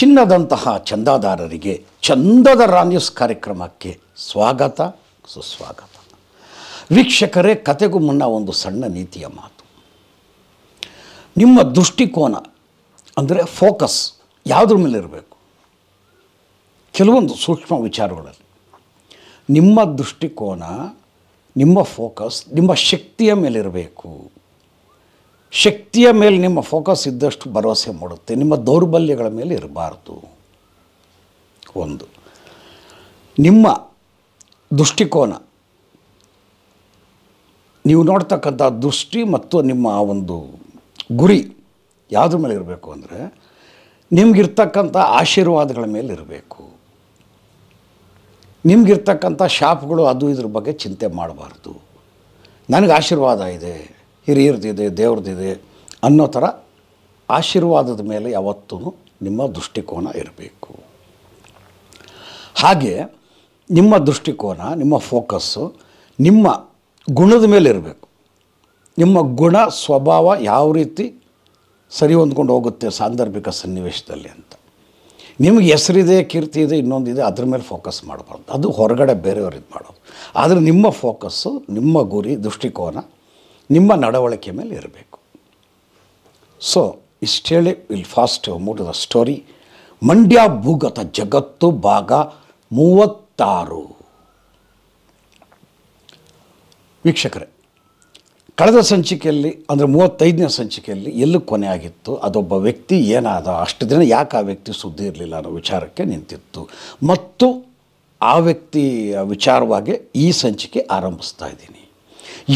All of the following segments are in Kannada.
ಚಿನ್ನದಂತಹ ಚಂದಾದಾರರಿಗೆ ಚಂದದ ರಾನ್ಯೂಸ್ ಕಾರ್ಯಕ್ರಮಕ್ಕೆ ಸ್ವಾಗತ ಸುಸ್ವಾಗತ ವೀಕ್ಷಕರೇ ಕತೆಗೂ ಮುನ್ನ ಒಂದು ಸಣ್ಣ ನೀತಿಯ ಮಾತು ನಿಮ್ಮ ದೃಷ್ಟಿಕೋನ ಅಂದರೆ ಫೋಕಸ್ ಯಾವುದ್ರ ಮೇಲೆ ಇರಬೇಕು ಕೆಲವೊಂದು ಸೂಕ್ಷ್ಮ ವಿಚಾರಗಳಲ್ಲಿ ನಿಮ್ಮ ದೃಷ್ಟಿಕೋನ ನಿಮ್ಮ ಫೋಕಸ್ ನಿಮ್ಮ ಶಕ್ತಿಯ ಮೇಲಿರಬೇಕು ಶಕ್ತಿಯ ಮೇಲೆ ನಿಮ್ಮ ಫೋಕಸ್ ಇದ್ದಷ್ಟು ಭರವಸೆ ಮೂಡುತ್ತೆ ನಿಮ್ಮ ದೌರ್ಬಲ್ಯಗಳ ಮೇಲೆ ಇರಬಾರ್ದು ಒಂದು ನಿಮ್ಮ ದೃಷ್ಟಿಕೋನ ನೀವು ನೋಡ್ತಕ್ಕಂಥ ದೃಷ್ಟಿ ಮತ್ತು ನಿಮ್ಮ ಆ ಒಂದು ಗುರಿ ಯಾವುದ್ರ ಮೇಲೆ ಇರಬೇಕು ಅಂದರೆ ನಿಮಗಿರ್ತಕ್ಕಂಥ ಆಶೀರ್ವಾದಗಳ ಮೇಲೆ ಇರಬೇಕು ನಿಮಗಿರ್ತಕ್ಕಂಥ ಶಾಪ್ಗಳು ಅದು ಇದ್ರ ಬಗ್ಗೆ ಚಿಂತೆ ಮಾಡಬಾರ್ದು ನನಗೆ ಆಶೀರ್ವಾದ ಇದೆ ಹಿರಿಯರದಿದೆ ದೇವ್ರದಿದೆ ಅನ್ನೋ ಥರ ಆಶೀರ್ವಾದದ ಮೇಲೆ ಯಾವತ್ತೂ ನಿಮ್ಮ ದೃಷ್ಟಿಕೋನ ಇರಬೇಕು ಹಾಗೆ ನಿಮ್ಮ ದೃಷ್ಟಿಕೋನ ನಿಮ್ಮ ಫೋಕಸ್ಸು ನಿಮ್ಮ ಗುಣದ ಮೇಲೆ ಇರಬೇಕು ನಿಮ್ಮ ಗುಣ ಸ್ವಭಾವ ಯಾವ ರೀತಿ ಸರಿ ಹೊಂದ್ಕೊಂಡು ಹೋಗುತ್ತೆ ಸಾಂದರ್ಭಿಕ ಸನ್ನಿವೇಶದಲ್ಲಿ ಅಂತ ನಿಮಗೆ ಹೆಸರಿದೆ ಕೀರ್ತಿ ಇದೆ ಇನ್ನೊಂದಿದೆ ಅದ್ರ ಮೇಲೆ ಫೋಕಸ್ ಮಾಡಬಾರ್ದು ಅದು ಹೊರಗಡೆ ಬೇರೆಯವ್ರಿಗೆ ಮಾಡೋದು ಆದರೆ ನಿಮ್ಮ ಫೋಕಸ್ಸು ನಿಮ್ಮ ಗುರಿ ದೃಷ್ಟಿಕೋನ ನಿಮ್ಮ ನಡವಳಿಕೆ ಮೇಲೆ ಇರಬೇಕು ಸೊ ಇಷ್ಟು ಹೇಳಿ will fast mood the story Mandya ಭೂಗತ ಜಗತ್ತು ಭಾಗ ಮೂವತ್ತಾರು ವೀಕ್ಷಕರೇ ಕಳೆದ ಸಂಚಿಕೆಯಲ್ಲಿ ಅಂದರೆ ಮೂವತ್ತೈದನೇ ಸಂಚಿಕೆಯಲ್ಲಿ ಎಲ್ಲೂ ಕೊನೆ ಆಗಿತ್ತು ಅದೊಬ್ಬ ವ್ಯಕ್ತಿ ಏನಾದ ಅಷ್ಟು ದಿನ ಯಾಕೆ ಆ ವ್ಯಕ್ತಿ ಸುದ್ದಿ ಇರಲಿಲ್ಲ ಅನ್ನೋ ವಿಚಾರಕ್ಕೆ ನಿಂತಿತ್ತು ಮತ್ತು ಆ ವ್ಯಕ್ತಿಯ ವಿಚಾರವಾಗಿ ಈ ಸಂಚಿಕೆ ಆರಂಭಿಸ್ತಾ ಇದ್ದೀನಿ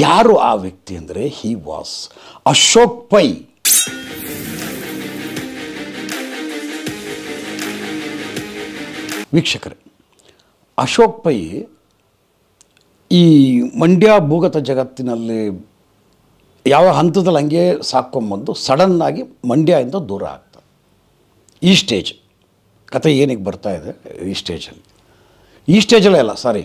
ಯಾರು ಆ ವ್ಯಕ್ತಿ ಅಂದರೆ ಹಿ ವಾಸ್ ಅಶೋಕ್ ಪೈ ವೀಕ್ಷಕರೇ ಅಶೋಕ್ ಪೈ ಈ ಮಂಡ್ಯ ಭೂಗತ ಜಗತ್ತಿನಲ್ಲಿ ಯಾವ ಹಂತದಲ್ಲಿ ಹಂಗೆ ಸಾಕೊಂಬಂದು ಸಡನ್ನಾಗಿ ಮಂಡ್ಯದಿಂದ ದೂರ ಆಗ್ತಾರೆ ಈ ಸ್ಟೇಜ್ ಕತೆ ಏನಿಗೆ ಬರ್ತಾ ಇದೆ ಈ ಸ್ಟೇಜಲ್ಲಿ ಈ ಸ್ಟೇಜಲ್ಲೇ ಅಲ್ಲ ಸಾರಿ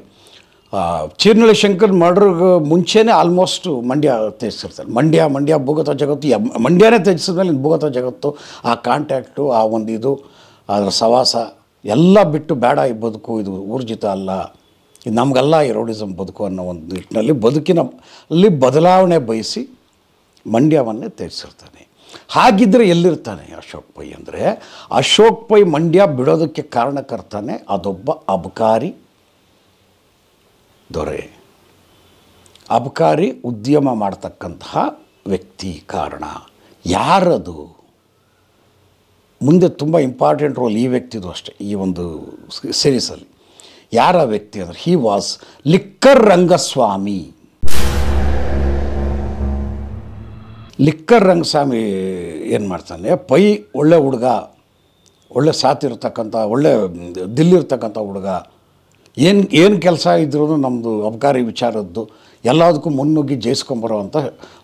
ಚೀರ್ನಳ್ಳಿ ಶಂಕರ್ ಮರ್ಡ್ರಿಗೆ ಮುಂಚೆನೇ ಆಲ್ಮೋಸ್ಟ್ ಮಂಡ್ಯ ತ್ಯಜಿಸಿರ್ತಾರೆ ಮಂಡ್ಯ ಮಂಡ್ಯ ಭೂಗತ ಜಗತ್ತು ಮಂಡ್ಯನೇ ತ್ಯಜಿಸಿದ ಮೇಲೆ ಭೂಗತ ಜಗತ್ತು ಆ ಕಾಂಟ್ಯಾಕ್ಟು ಆ ಒಂದು ಇದು ಅದರ ಸವಾಸ ಎಲ್ಲ ಬಿಟ್ಟು ಬೇಡ ಈ ಬದುಕು ಇದು ಊರ್ಜಿತ ಅಲ್ಲ ಇದು ನಮಗೆಲ್ಲ ಈ ಬದುಕು ಅನ್ನೋ ಒಂದು ನಿಟ್ಟಿನಲ್ಲಿ ಅಲ್ಲಿ ಬದಲಾವಣೆ ಬಯಸಿ ಮಂಡ್ಯವನ್ನೇ ತ್ಯಜಿಸಿರ್ತಾನೆ ಹಾಗಿದ್ದರೆ ಎಲ್ಲಿರ್ತಾನೆ ಅಶೋಕ್ ಪೈ ಅಂದರೆ ಅಶೋಕ್ ಪೈ ಮಂಡ್ಯ ಬಿಡೋದಕ್ಕೆ ಕಾರಣಕರ್ತಾನೆ ಅದೊಬ್ಬ ಅಬಕಾರಿ ದೊರೆ ಅಬಕಾರಿ ಉದ್ಯಮ ಮಾಡತಕ್ಕಂತಹ ವ್ಯಕ್ತಿ ಕಾರಣ ಯಾರದು ಮುಂದೆ ತುಂಬ ಇಂಪಾರ್ಟೆಂಟ್ ರೋಲ್ ಈ ವ್ಯಕ್ತಿದು ಅಷ್ಟೇ ಈ ಒಂದು ಸೀರೀಸಲ್ಲಿ ಯಾರ ವ್ಯಕ್ತಿ ಅಂದರೆ he was liquor Rangaswamy liquor Rangaswamy ಏನು ಮಾಡ್ತಾನೆ ಪೈ ಒಳ್ಳೆ ಹುಡುಗ ಒಳ್ಳೆ ಸಾತಿರ್ತಕ್ಕಂಥ ಒಳ್ಳೆ ದಿಲ್ಲಿರ್ತಕ್ಕಂಥ ಹುಡುಗ ಏನು ಏನು ಕೆಲಸ ಇದ್ರೂ ನಮ್ಮದು ಅಬಕಾರಿ ವಿಚಾರದ್ದು ಎಲ್ಲದಕ್ಕೂ ಮುನ್ನುಗ್ಗಿ ಜಯಿಸ್ಕೊಂಬರೋ ಅಂತ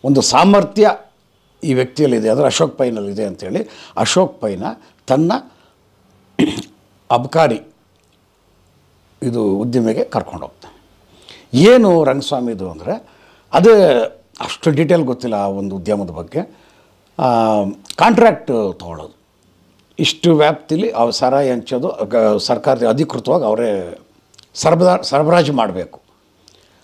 ಒಂದು ಸಾಮರ್ಥ್ಯ ಈ ವ್ಯಕ್ತಿಯಲ್ಲಿದೆ ಅಂದರೆ ಅಶೋಕ್ ಪೈನಲ್ಲಿದೆ ಅಂಥೇಳಿ ಅಶೋಕ್ ಪೈನ ತನ್ನ ಅಬಕಾರಿ ಇದು ಉದ್ದಿಮೆಗೆ ಕರ್ಕೊಂಡು ಹೋಗ್ತಾನೆ ಏನು ರಂಗಸ್ವಾಮಿದು ಅಂದರೆ ಅದೇ ಅಷ್ಟು ಡೀಟೇಲ್ ಗೊತ್ತಿಲ್ಲ ಆ ಒಂದು ಉದ್ಯಮದ ಬಗ್ಗೆ ಕಾಂಟ್ರ್ಯಾಕ್ಟ್ ತೊಗೊಳ್ಳೋದು ಇಷ್ಟು ವ್ಯಾಪ್ತಿಲಿ ಅವ್ರು ಸರಾಯಿ ಹಂಚೋದು ಸರ್ಕಾರದ ಅಧಿಕೃತವಾಗಿ ಅವರೇ ಸರಬರಾ ಸರಬರಾಜು ಮಾಡಬೇಕು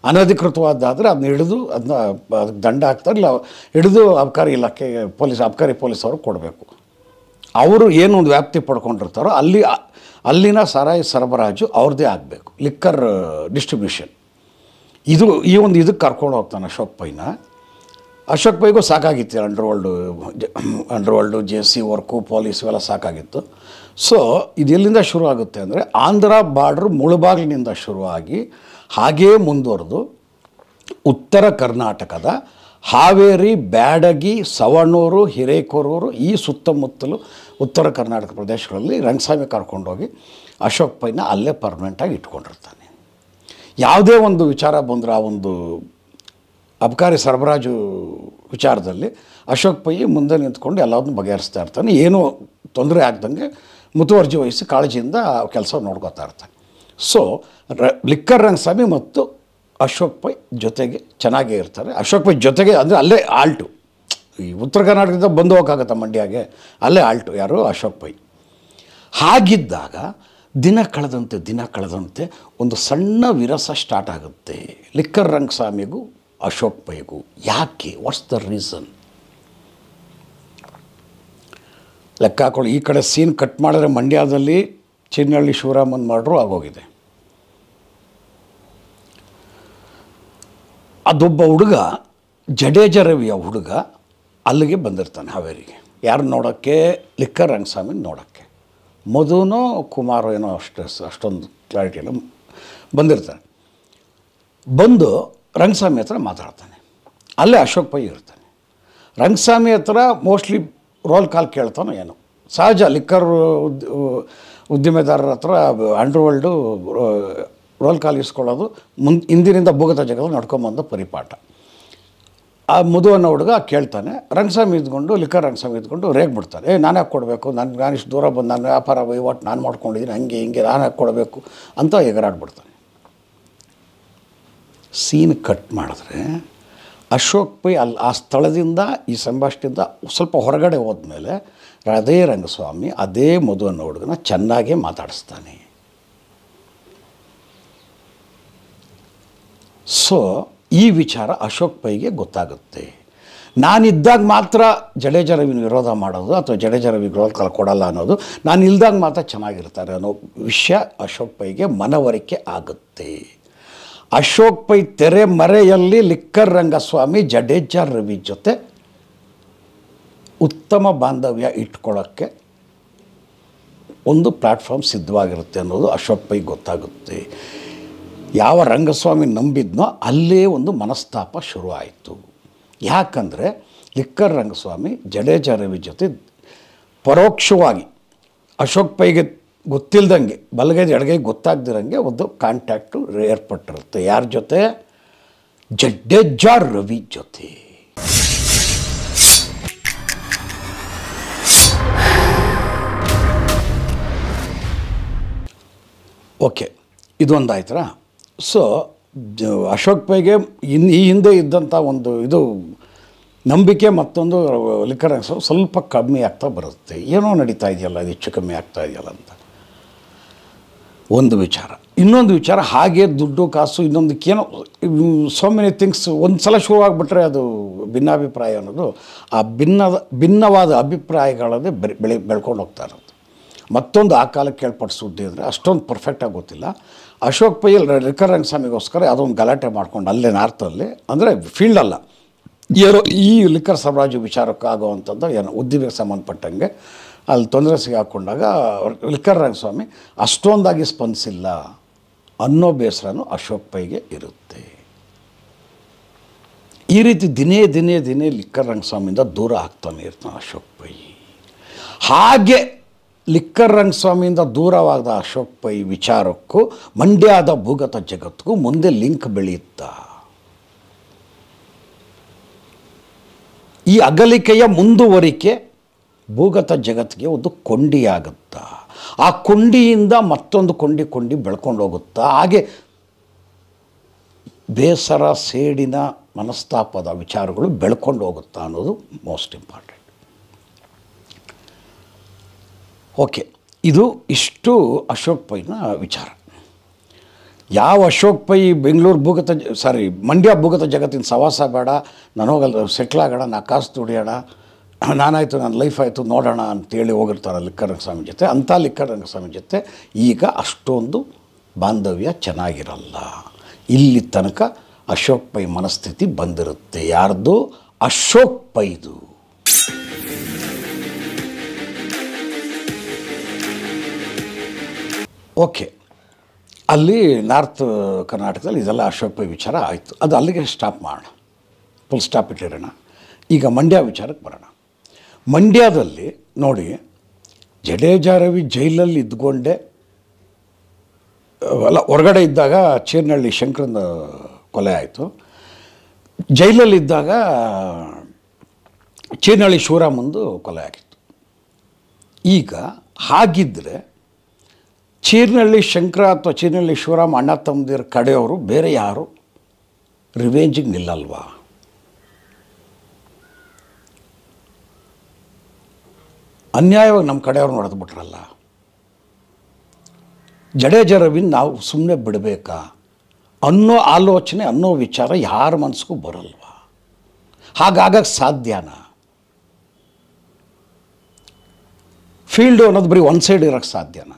ಅನಧಿಕೃತವಾದ್ದಾದರೆ ಅದನ್ನ ಹಿಡಿದು ಅದನ್ನ ಅದಕ್ಕೆ ದಂಡ ಹಾಕ್ತಾರೆ ಇಲ್ಲ ಹಿಡಿದು ಅಬಕಾರಿ ಇಲಾಖೆ ಪೊಲೀಸ್ ಅಬಕಾರಿ ಪೊಲೀಸ್ ಅವ್ರಿಗೆ ಕೊಡಬೇಕು ಅವರು ಏನು ಒಂದು ವ್ಯಾಪ್ತಿ ಪಡ್ಕೊಂಡಿರ್ತಾರೋ ಅಲ್ಲಿ ಅಲ್ಲಿನ ಸರಾಯಿ ಸರಬರಾಜು ಅವ್ರದ್ದೇ ಆಗಬೇಕು ಲಿಕ್ಕರ್ ಡಿಸ್ಟ್ರಿಬ್ಯೂಷನ್ ಇದು ಈ ಒಂದು ಇದಕ್ಕೆ ಕರ್ಕೊಂಡು ಹೋಗ್ತಾನೆ ಅಶೋಕ್ ಪೈನ ಅಶೋಕ್ ಪೈಗೂ ಸಾಕಾಗಿತ್ತು underworld underworld J C work police ಇವೆಲ್ಲ ಸಾಕಾಗಿತ್ತು ಸೊ ಇದೆಲ್ಲಿಂದ ಎಲ್ಲಿಂದ ಶುರು ಆಗುತ್ತೆ ಅಂದರೆ ಆಂಧ್ರ ಬಾರ್ಡ್ರ್ ಮುಳುಬಾಗಿಲಿನಿಂದ ಶುರುವಾಗಿ ಹಾಗೇ ಮುಂದುವರೆದು ಉತ್ತರ ಕರ್ನಾಟಕದ ಹಾವೇರಿ ಬ್ಯಾಡಗಿ ಸವಣೂರು ಹಿರೇಕೋರೂರು ಈ ಸುತ್ತಮುತ್ತಲು ಉತ್ತರ ಕರ್ನಾಟಕ ಪ್ರದೇಶಗಳಲ್ಲಿ ರಂಗಸ್ವಾಮಿ ಕರ್ಕೊಂಡೋಗಿ ಅಶೋಕ್ ಪೈನ ಅಲ್ಲೇ ಪರ್ಮನೆಂಟಾಗಿ ಇಟ್ಕೊಂಡಿರ್ತಾನೆ ಯಾವುದೇ ಒಂದು ವಿಚಾರ ಬಂದರೆ ಆ ಒಂದು ಅಬಕಾರಿ ಸರಬರಾಜು ವಿಚಾರದಲ್ಲಿ ಅಶೋಕ್ ಪೈ ಮುಂದೆ ನಿಂತ್ಕೊಂಡು ಎಲ್ಲದನ್ನು ಬಗೆಹರಿಸ್ತಾ ಇರ್ತಾನೆ ಏನೂ ತೊಂದರೆ ಆಗ್ದಂಗೆ ಮುತುವರ್ಜಿ ವಹಿಸಿ ಕಾಳಜಿಯಿಂದ ಕೆಲಸ ನೋಡ್ಕೋತಾ ಇರ್ತಾರೆ ಸೊ ಲಿಕ್ಕರ್ ರಂಗಸ್ವಾಮಿ ಮತ್ತು ಅಶೋಕ್ ಪೈ ಜೊತೆಗೆ ಚೆನ್ನಾಗೇ ಇರ್ತಾರೆ ಅಶೋಕ್ ಪೈ ಜೊತೆಗೆ ಅಂದರೆ ಅಲ್ಲೇ ಆಲ್ಟು ಈ ಉತ್ತರ ಕರ್ನಾಟಕದಿಂದ ಬಂದು ಹೋಗಕ್ಕಾಗತ್ತೆ ಮಂಡ್ಯಾಗೆ ಅಲ್ಲೇ ಆಲ್ಟು ಯಾರು ಅಶೋಕ್ ಪೈ ಹಾಗಿದ್ದಾಗ ದಿನ ಕಳೆದಂತೆ ದಿನ ಕಳೆದಂತೆ ಒಂದು ಸಣ್ಣ ವಿರಸ ಸ್ಟಾರ್ಟ್ ಆಗುತ್ತೆ ಲಿಕ್ಕರ್ ರಂಗಸ್ವಾಮಿಗೂ ಅಶೋಕ್ ಪೈಗೂ ಯಾಕೆ ವಾಟ್ಸ್ ದ ರೀಸನ್ ಲೆಕ್ಕ ಹಾಕೊಳ್ಳಿ ಈ ಕಡೆ ಸೀನ್ ಕಟ್ ಮಾಡಿದ್ರೆ ಮಂಡ್ಯದಲ್ಲಿ ಚಿನ್ನಳ್ಳಿ ಶಿವರಾಮನ್ ಮಾಡ್ರು ಆಗೋಗಿದೆ ಅದೊಬ್ಬ ಹುಡುಗ ಜಡೇಜ ರವಿಯ ಹುಡುಗ ಅಲ್ಲಿಗೆ ಬಂದಿರ್ತಾನೆ ಹಾವೇರಿಗೆ ಯಾರು ನೋಡೋಕ್ಕೆ ಲಿಕ್ಕ ರಂಗಸ್ವಾಮಿ ನೋಡೋಕ್ಕೆ ಮಧುನೋ ಕುಮಾರ ಏನೋ ಅಷ್ಟು ಅಷ್ಟೊಂದು ಕ್ಲಾರಿಟಿಯಲ್ಲ ಬಂದಿರ್ತಾನೆ ಬಂದು ರಂಗಸ್ವಾಮಿ ಹತ್ರ ಮಾತಾಡ್ತಾನೆ ಅಲ್ಲೇ ಅಶೋಕ್ ಪೈ ಇರ್ತಾನೆ ರಂಗಸ್ವಾಮಿ ಹತ್ರ ಮೋಸ್ಟ್ಲಿ ರೋಲ್ ಕಾಲ್ ಕೇಳ್ತಾನೋ ಏನು ಸಹಜ ಲಿಕ್ಕರ್ ಉದ್ದಿಮೆದಾರರ ಹತ್ರ ಅಂಡರ್ ರೋಲ್ ಕಾಲ್ ಇಸ್ಕೊಳ್ಳೋದು ಮುನ್ ಹಿಂದಿನಿಂದ ಭೂಗತ ಜಗದ ನಡ್ಕೊಂಬಂದ ಪರಿಪಾಠ ಆ ಮುದುವನ್ನ ಹುಡುಗ ಕೇಳ್ತಾನೆ ರಂಗಸ್ವಾಮಿ ಇದ್ಕೊಂಡು ಲಿಕ್ಕರ್ ರಂಗಸ್ವಾಮಿ ಇದ್ಕೊಂಡು ಬಿಡ್ತಾನೆ ಏ ನಾನು ಯಾಕೆ ಕೊಡಬೇಕು ನಾನು ನಾನಿಷ್ಟು ದೂರ ಬಂದು ನಾನು ವ್ಯಾಪಾರ ವಹಿವಾಟು ನಾನು ಮಾಡ್ಕೊಂಡಿದ್ದೀನಿ ಹಂಗೆ ಹಿಂಗೆ ನಾನು ಯಾಕೆ ಕೊಡಬೇಕು ಅಂತ ಎಗರಾಡ್ಬಿಡ್ತಾನೆ ಸೀನ್ ಕಟ್ ಮಾಡಿದ್ರೆ ಅಶೋಕ್ ಪೈ ಅಲ್ಲಿ ಆ ಸ್ಥಳದಿಂದ ಈ ಸಂಭಾಷಣೆಯಿಂದ ಸ್ವಲ್ಪ ಹೊರಗಡೆ ಹೋದ್ಮೇಲೆ ಅದೇ ರಂಗಸ್ವಾಮಿ ಅದೇ ಮದುವೆ ಹುಡುಗನ ಚೆನ್ನಾಗೇ ಮಾತಾಡಿಸ್ತಾನೆ ಸೊ ಈ ವಿಚಾರ ಅಶೋಕ್ ಪೈಗೆ ಗೊತ್ತಾಗುತ್ತೆ ನಾನಿದ್ದಾಗ ಮಾತ್ರ ಜಡೇಜರವಿನ ವಿರೋಧ ಮಾಡೋದು ಅಥವಾ ಜಡೇಜರವಿ ರವಿ ವಿರೋಧ ಕೊಡಲ್ಲ ಅನ್ನೋದು ನಾನು ಇಲ್ದಾಗ ಮಾತ್ರ ಚೆನ್ನಾಗಿರ್ತಾರೆ ಅನ್ನೋ ವಿಷಯ ಅಶೋಕ್ ಪೈಗೆ ಮನವರಿಕೆ ಆಗುತ್ತೆ ಅಶೋಕ್ ಪೈ ತೆರೆ ಮರೆಯಲ್ಲಿ ಲಿಕ್ಕರ್ ರಂಗಸ್ವಾಮಿ ಜಡೇಜಾ ರವಿ ಜೊತೆ ಉತ್ತಮ ಬಾಂಧವ್ಯ ಇಟ್ಕೊಳ್ಳೋಕ್ಕೆ ಒಂದು ಪ್ಲ್ಯಾಟ್ಫಾರ್ಮ್ ಸಿದ್ಧವಾಗಿರುತ್ತೆ ಅನ್ನೋದು ಅಶೋಕ್ ಪೈ ಗೊತ್ತಾಗುತ್ತೆ ಯಾವ ರಂಗಸ್ವಾಮಿ ನಂಬಿದ್ನೋ ಅಲ್ಲೇ ಒಂದು ಮನಸ್ತಾಪ ಶುರುವಾಯಿತು ಯಾಕಂದರೆ ಲಿಕ್ಕರ್ ರಂಗಸ್ವಾಮಿ ಜಡೇಜಾ ರವಿ ಜೊತೆ ಪರೋಕ್ಷವಾಗಿ ಅಶೋಕ್ ಪೈಗೆ ಗೊತ್ತಿಲ್ದಂಗೆ ಬಲಗೈ ಎಡಗೈ ಗೊತ್ತಾಗ್ದಿರಂಗೆ ಒಂದು ಕಾಂಟ್ಯಾಕ್ಟು ಏರ್ಪಟ್ಟಿರುತ್ತೆ ಯಾರ ಜೊತೆ ಜಡ್ಡೆಜ್ಜಾರ್ ರವಿ ಜೊತೆ ಓಕೆ ಇದೊಂದು ಆಯ್ತರ ಸೊ ಅಶೋಕ್ ಪೈಗೆ ಇನ್ ಈ ಹಿಂದೆ ಇದ್ದಂಥ ಒಂದು ಇದು ನಂಬಿಕೆ ಮತ್ತೊಂದು ಲಿಖರ ಸ್ವಲ್ಪ ಕಮ್ಮಿ ಆಗ್ತಾ ಬರುತ್ತೆ ಏನೋ ನಡೀತಾ ಇದೆಯಲ್ಲ ಅದು ಹೆಚ್ಚು ಕಮ್ಮಿ ಆಗ್ತಾ ಇದೆಯಲ್ಲ ಅಂತ ಒಂದು ವಿಚಾರ ಇನ್ನೊಂದು ವಿಚಾರ ಹಾಗೆ ದುಡ್ಡು ಕಾಸು ಇನ್ನೊಂದಕ್ಕೇನೋ ಸೋ ಮೆನಿ ಥಿಂಗ್ಸ್ ಒಂದು ಸಲ ಶುರುವಾಗ್ಬಿಟ್ರೆ ಅದು ಭಿನ್ನಾಭಿಪ್ರಾಯ ಅನ್ನೋದು ಆ ಭಿನ್ನದ ಭಿನ್ನವಾದ ಅಭಿಪ್ರಾಯಗಳನ್ನೇ ಬೆಳೆ ಬೆಳೆ ಬೆಳ್ಕೊಂಡು ಹೋಗ್ತಾ ಇರೋದು ಮತ್ತೊಂದು ಆ ಕಾಲಕ್ಕೆ ಕೇಳ್ಪಟ್ಟು ಸುದ್ದಿ ಅಂದರೆ ಅಷ್ಟೊಂದು ಪರ್ಫೆಕ್ಟಾಗಿ ಗೊತ್ತಿಲ್ಲ ಅಶೋಕ್ ಪೈಲ್ ರಿಕರ್ ಸ್ವಾಮಿಗೋಸ್ಕರ ಅದೊಂದು ಗಲಾಟೆ ಮಾಡ್ಕೊಂಡು ಅಲ್ಲೇ ನಾರ್ತಲ್ಲಿ ಅಂದರೆ ಫೀಲ್ಡಲ್ಲ ಈ ಲಿಕ್ಕರ್ ಸಾಮ್ರಾಜ್ಯ ವಿಚಾರಕ್ಕಾಗುವಂಥದ್ದು ಏನೋ ಉದ್ದಿಮೆಗೆ ಸಂಬಂಧಪಟ್ಟಂಗೆ ಅಲ್ಲಿ ತೊಂದರೆ ಸಿಗಾಕೊಂಡಾಗ ಇಳ್ಕರ್ ಸ್ವಾಮಿ ಅಷ್ಟೊಂದಾಗಿ ಸ್ಪಂದಿಸಿಲ್ಲ ಅನ್ನೋ ಬೇಸರನು ಅಶೋಕ್ ಪೈಗೆ ಇರುತ್ತೆ ಈ ರೀತಿ ದಿನೇ ದಿನೇ ದಿನೇ ಲಿಕ್ಕರ್ ರಂಗಸ್ವಾಮಿಯಿಂದ ದೂರ ಆಗ್ತಾನೆ ಇರ್ತಾನೆ ಅಶೋಕ್ ಪೈ ಹಾಗೆ ಲಿಕ್ಕರ್ ರಂಗಸ್ವಾಮಿಯಿಂದ ದೂರವಾದ ಅಶೋಕ್ ಪೈ ವಿಚಾರಕ್ಕೂ ಮಂಡ್ಯದ ಭೂಗತ ಜಗತ್ತಿಗೂ ಮುಂದೆ ಲಿಂಕ್ ಬೆಳೆಯುತ್ತ ಈ ಅಗಲಿಕೆಯ ಮುಂದುವರಿಕೆ ಭೂಗತ ಜಗತ್ತಿಗೆ ಒಂದು ಕೊಂಡಿಯಾಗುತ್ತಾ ಆ ಕೊಂಡಿಯಿಂದ ಮತ್ತೊಂದು ಕೊಂಡಿ ಕೊಂಡಿ ಬೆಳ್ಕೊಂಡು ಹೋಗುತ್ತಾ ಹಾಗೆ ಬೇಸರ ಸೇಡಿನ ಮನಸ್ತಾಪದ ವಿಚಾರಗಳು ಬೆಳ್ಕೊಂಡು ಹೋಗುತ್ತಾ ಅನ್ನೋದು ಮೋಸ್ಟ್ ಇಂಪಾರ್ಟೆಂಟ್ ಓಕೆ ಇದು ಇಷ್ಟು ಅಶೋಕ್ ಪೈನ ವಿಚಾರ ಯಾವ ಅಶೋಕ್ ಪೈ ಬೆಂಗಳೂರು ಭೂಗತ ಸಾರಿ ಮಂಡ್ಯ ಭೂಗತ ಜಗತ್ತಿನ ಸವಾಸ ಬೇಡ ನಾನು ಹೋಗಲ್ಲ ಸೆಟ್ಲಾಗೋಣ ನಾ ಕಾಸು ದುಡಿಯೋಣ ನಾನಾಯಿತು ನನ್ನ ಲೈಫ್ ಆಯಿತು ನೋಡೋಣ ಅಂತೇಳಿ ಹೋಗಿರ್ತಾರೆ ಸ್ವಾಮಿ ಜೊತೆ ಅಂಥ ಲಿಕ್ಕರಂಗಸ್ವಾಮಿ ಜೊತೆ ಈಗ ಅಷ್ಟೊಂದು ಬಾಂಧವ್ಯ ಚೆನ್ನಾಗಿರಲ್ಲ ಇಲ್ಲಿ ತನಕ ಅಶೋಕ್ ಪೈ ಮನಸ್ಥಿತಿ ಬಂದಿರುತ್ತೆ ಯಾರ್ದು ಅಶೋಕ್ ಪೈದು ಓಕೆ ಅಲ್ಲಿ ನಾರ್ತ್ ಕರ್ನಾಟಕದಲ್ಲಿ ಇದೆಲ್ಲ ಅಶೋಕ್ ಪೈ ವಿಚಾರ ಆಯಿತು ಅದು ಅಲ್ಲಿಗೆ ಸ್ಟಾಪ್ ಮಾಡೋಣ ಫುಲ್ ಸ್ಟಾಪ್ ಇಟ್ಟಿರೋಣ ಈಗ ಮಂಡ್ಯ ವಿಚಾರಕ್ಕೆ ಬರೋಣ ಮಂಡ್ಯದಲ್ಲಿ ನೋಡಿ ಜಡೇಜಾ ರವಿ ಜೈಲಲ್ಲಿ ಇದ್ಕೊಂಡೆ ಅಲ್ಲ ಹೊರಗಡೆ ಇದ್ದಾಗ ಚೀರ್ನಹಳ್ಳಿ ಶಂಕರನ ಕೊಲೆ ಆಯಿತು ಜೈಲಲ್ಲಿದ್ದಾಗ ಚೀರ್ನಹಳ್ಳಿ ಶಿವರಾಮಂದು ಕೊಲೆ ಆಗಿತ್ತು ಈಗ ಹಾಗಿದ್ದರೆ ಚೀರ್ನಹಳ್ಳಿ ಶಂಕರ ಅಥವಾ ಚೀರ್ನಹಳ್ಳಿ ಶಿವರಾಮ್ ಅಣ್ಣ ತಮ್ಮದಿರ ಕಡೆಯವರು ಬೇರೆ ಯಾರು ರಿವೇಂಜಿಗೆ ನಿಲ್ಲಲ್ವಾ ಅನ್ಯಾಯವಾಗಿ ನಮ್ಮ ಕಡೆಯವ್ರು ನಡೆದು ಬಿಟ್ರಲ್ಲ ಜಡೇಜರವಿನ ನಾವು ಸುಮ್ಮನೆ ಬಿಡಬೇಕಾ ಅನ್ನೋ ಆಲೋಚನೆ ಅನ್ನೋ ವಿಚಾರ ಯಾರ ಮನಸ್ಸಿಗೂ ಬರಲ್ವ ಹಾಗಾಗಕ್ಕೆ ಸಾಧ್ಯನಾ ಫೀಲ್ಡು ಅನ್ನೋದು ಬರೀ ಒನ್ ಸೈಡ್ ಇರೋಕ್ಕೆ ಸಾಧ್ಯನಾ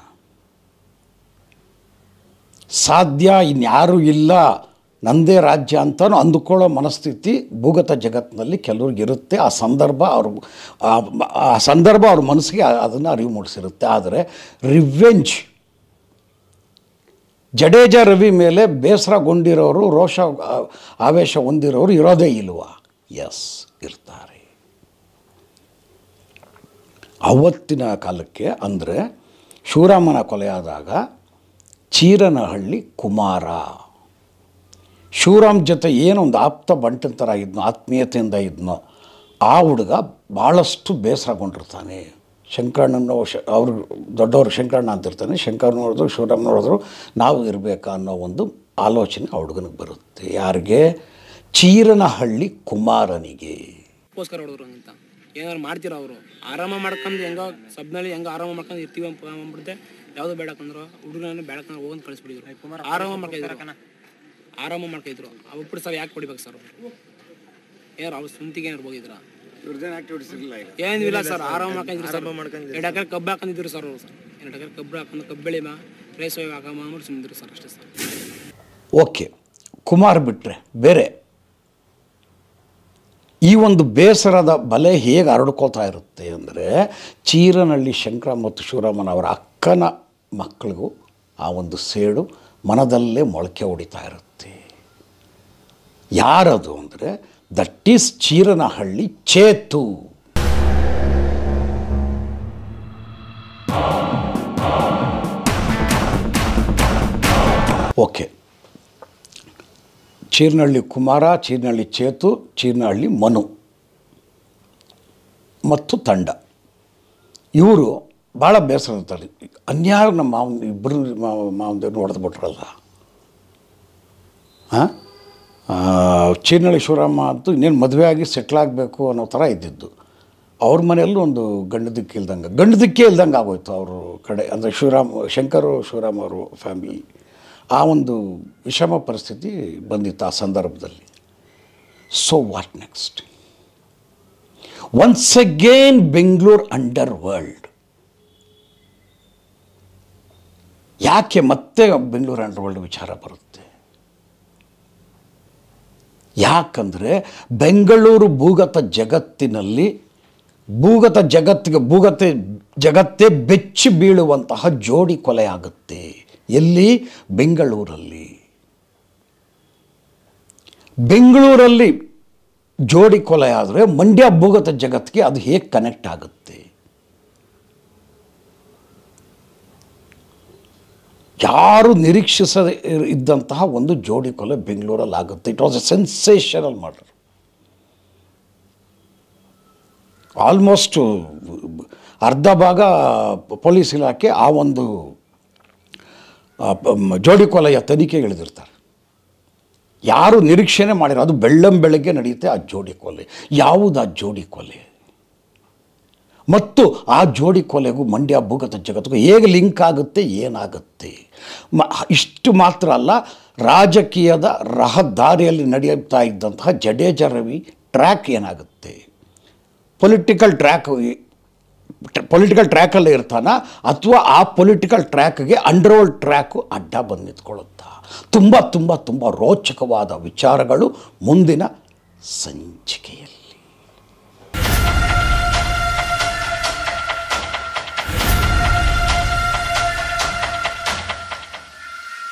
ಸಾಧ್ಯ ಇನ್ಯಾರೂ ಇಲ್ಲ ನಂದೇ ರಾಜ್ಯ ಅಂತಲೂ ಅಂದುಕೊಳ್ಳೋ ಮನಸ್ಥಿತಿ ಭೂಗತ ಜಗತ್ತಿನಲ್ಲಿ ಇರುತ್ತೆ ಆ ಸಂದರ್ಭ ಅವರು ಆ ಸಂದರ್ಭ ಅವ್ರ ಮನಸ್ಸಿಗೆ ಅದನ್ನು ಅರಿವು ಮೂಡಿಸಿರುತ್ತೆ ಆದರೆ ರಿವೆಂಜ್ ಜಡೇಜ ರವಿ ಮೇಲೆ ಬೇಸರಗೊಂಡಿರೋರು ರೋಷ ಆವೇಶ ಹೊಂದಿರೋರು ಇರೋದೇ ಇಲ್ವ ಎಸ್ ಇರ್ತಾರೆ ಅವತ್ತಿನ ಕಾಲಕ್ಕೆ ಅಂದರೆ ಶಿವರಾಮನ ಕೊಲೆಯಾದಾಗ ಚೀರನಹಳ್ಳಿ ಕುಮಾರ ಶಿವರಾಮ್ ಜೊತೆ ಏನೊಂದು ಆಪ್ತ ಬಂಟನ ಥರ ಇದ್ನೋ ಆತ್ಮೀಯತೆಯಿಂದ ಇದ್ನೋ ಆ ಹುಡುಗ ಭಾಳಷ್ಟು ಬೇಸರಗೊಂಡಿರ್ತಾನೆ ಶಂಕರಣ್ಣನ ಶ ಅವರು ದೊಡ್ಡವರು ಶಂಕರಣ್ಣ ಅಂತಿರ್ತಾನೆ ಶಂಕರ್ ನೋಡಿದ್ರು ಶಿವರಾಮ್ ನೋಡಿದ್ರು ನಾವು ಇರಬೇಕಾ ಅನ್ನೋ ಒಂದು ಆಲೋಚನೆ ಆ ಹುಡುಗನಿಗೆ ಬರುತ್ತೆ ಯಾರಿಗೆ ಚೀರನಹಳ್ಳಿ ಕುಮಾರನಿಗೆ ಏನಾದ್ರು ಮಾಡ್ತೀರ ಅವರು ಆರಾಮ ಮಾಡ್ಕೊಂಡು ಹೆಂಗೋ ಸಬ್ನಲ್ಲಿ ಹೆಂಗ ಆರಾಮ ಮಾಡ್ಕೊಂಡು ಇರ್ತೀವಿ ಯಾವುದು ಬೇಡಕಂದ್ರೆ ಹುಡುಗನ ಬೇಡಕಂದ್ರೆ ಹೋಗಿ ಕಳಿಸ್ಬಿಡಿದ್ರು ಆರಾಮ ಆರಾಮ ಮಾಡ್ಕೊತಿದ್ರು ಆ ಉಪ್ಪಿಟ್ಟು ಸರ್ ಯಾಕೆ ಕೊಡ್ಬೇಕು ಸರ್ ಏನಾರು ಅವ್ರು ಸುಂತಿಗೆ ಏನಾರು ಹೋಗಿದ್ರ ಏನಿಲ್ಲ ಆಕ್ಟಿವಿಟೀಸ್ ಇರಲಿಲ್ಲ ಸರ್ ಆರಾಮ ಮಾಡ್ಕೊಂಡಿದ್ರು ಸರ್ ಎರಡು ಎಕರೆ ಕಬ್ಬು ಹಾಕೊಂಡಿದ್ರು ಸರ್ ಅವರು ಎರಡು ಎಕರೆ ಕಬ್ಬು ಹಾಕೊಂಡು ಕಬ್ಬು ಬೆಳಿಮ ರೈಸ್ ವೈವ್ ಹಾಕಮ್ಮ ಸುಮ್ಮನಿದ್ರು ಸರ್ ಅಷ್ಟೇ ಸರ್ ಓಕೆ ಕುಮಾರ್ ಬಿಟ್ಟರೆ ಬೇರೆ ಈ ಒಂದು ಬೇಸರದ ಬಲೆ ಹೇಗೆ ಹರಡ್ಕೋತಾ ಇರುತ್ತೆ ಅಂದರೆ ಚೀರನಹಳ್ಳಿ ಶಂಕರ ಮತ್ತು ಅವರ ಅಕ್ಕನ ಮಕ್ಕಳಿಗೂ ಆ ಒಂದು ಸೇಡು ಮನದಲ್ಲೇ ಮೊಳಕೆ ಹೊಡಿತಾ ಇರುತ್ತೆ ಯಾರದು ಅಂದರೆ that is Cheeranahalli Chetu okay Cheernahalli Kumara Cheernahalli Chetu Cheernahalli Manu ಮತ್ತು ತಂಡ ಇವರು ಭಾಳ ಬೇಸರ ಅಂತಾರೆ ಅನ್ಯಾರು ನಮ್ಮ ಮಾವನ ಇಬ್ಬರು ಮಾವಂದೇವ್ರು ಹೊಡೆದು ಬಿಟ್ರಲ್ಲ ಹಾಂ ಚೀನಳ್ಳಿ ಶಿವರಾಮ ಅಂತ ಇನ್ನೇನು ಮದುವೆ ಆಗಿ ಸೆಟ್ಲ್ ಆಗಬೇಕು ಅನ್ನೋ ಥರ ಇದ್ದಿದ್ದು ಅವ್ರ ಮನೆಯಲ್ಲೂ ಒಂದು ಗಂಡು ದಿಕ್ಕಿ ಇಲ್ದಂಗೆ ಗಂಡು ದಿಕ್ಕೇ ಇಲ್ದಂಗೆ ಆಗೋಯ್ತು ಅವರು ಕಡೆ ಅಂದರೆ ಶಿವರಾಮ್ ಶಂಕರು ಶಿವರಾಮ್ ಅವರು ಫ್ಯಾಮಿಲಿ ಆ ಒಂದು ವಿಷಮ ಪರಿಸ್ಥಿತಿ ಬಂದಿತ್ತು ಆ ಸಂದರ್ಭದಲ್ಲಿ so what next once again Bengaluru underworld ಯಾಕೆ ಮತ್ತೆ ಬೆಂಗಳೂರು ಅಂಡರ್ವರ್ಲ್ಡ್ ವಿಚಾರ ಬರುತ್ತೆ ಯಾಕಂದರೆ ಬೆಂಗಳೂರು ಭೂಗತ ಜಗತ್ತಿನಲ್ಲಿ ಭೂಗತ ಜಗತ್ತಿಗೆ ಭೂಗತ ಜಗತ್ತೇ ಬೆಚ್ಚಿ ಬೀಳುವಂತಹ ಜೋಡಿ ಕೊಲೆ ಆಗುತ್ತೆ ಎಲ್ಲಿ ಬೆಂಗಳೂರಲ್ಲಿ ಬೆಂಗಳೂರಲ್ಲಿ ಜೋಡಿ ಕೊಲೆ ಆದರೆ ಮಂಡ್ಯ ಭೂಗತ ಜಗತ್ತಿಗೆ ಅದು ಹೇಗೆ ಕನೆಕ್ಟ್ ಆಗುತ್ತೆ ಯಾರು ನಿರೀಕ್ಷಿಸದೆ ಇದ್ದಂತಹ ಒಂದು ಜೋಡಿ ಕೊಲೆ ಬೆಂಗಳೂರಲ್ಲಿ ಆಗುತ್ತೆ it was a sensational murder almost ಅರ್ಧ ಭಾಗ ಪೊಲೀಸ್ ಇಲಾಖೆ ಆ ಒಂದು ಜೋಡಿ ಕೊಲೆಯ ತನಿಖೆ ಇಳಿದಿರ್ತಾರೆ ಯಾರು ನಿರೀಕ್ಷೆನೇ ಮಾಡಿರೋ ಅದು ಬೆಳ್ಳಂ ನಡೆಯುತ್ತೆ ಆ ಜೋಡಿ ಕೊಲೆ ಯಾವುದು ಆ ಜೋಡಿ ಕೊಲೆ ಮತ್ತು ಆ ಜೋಡಿ ಕೊಲೆಗೂ ಮಂಡ್ಯ ಭೂಗತ ಜಗತ್ತಿಗೂ ಹೇಗೆ ಲಿಂಕ್ ಆಗುತ್ತೆ ಏನಾಗುತ್ತೆ ಮ ಇಷ್ಟು ಮಾತ್ರ ಅಲ್ಲ ರಾಜಕೀಯದ ರಹದಾರಿಯಲ್ಲಿ ನಡೆಯುತ್ತಾ ಇದ್ದಂತಹ ಜಡೇಜ ರವಿ ಟ್ರ್ಯಾಕ್ ಏನಾಗುತ್ತೆ ಪೊಲಿಟಿಕಲ್ ಟ್ರ್ಯಾಕ್ ಪೊಲಿಟಿಕಲ್ ಟ್ರ್ಯಾಕಲ್ಲಿ ಇರ್ತಾನ ಅಥವಾ ಆ ಪೊಲಿಟಿಕಲ್ ಟ್ರ್ಯಾಕ್ಗೆ ಅಂಡರ್ವರ್ಲ್ ಟ್ರ್ಯಾಕು ಅಡ್ಡ ಬಂದು ನಿಂತ್ಕೊಳ್ಳುತ್ತಾ ತುಂಬ ತುಂಬ ತುಂಬ ರೋಚಕವಾದ ವಿಚಾರಗಳು ಮುಂದಿನ ಸಂಚಿಕೆಯಲ್ಲಿ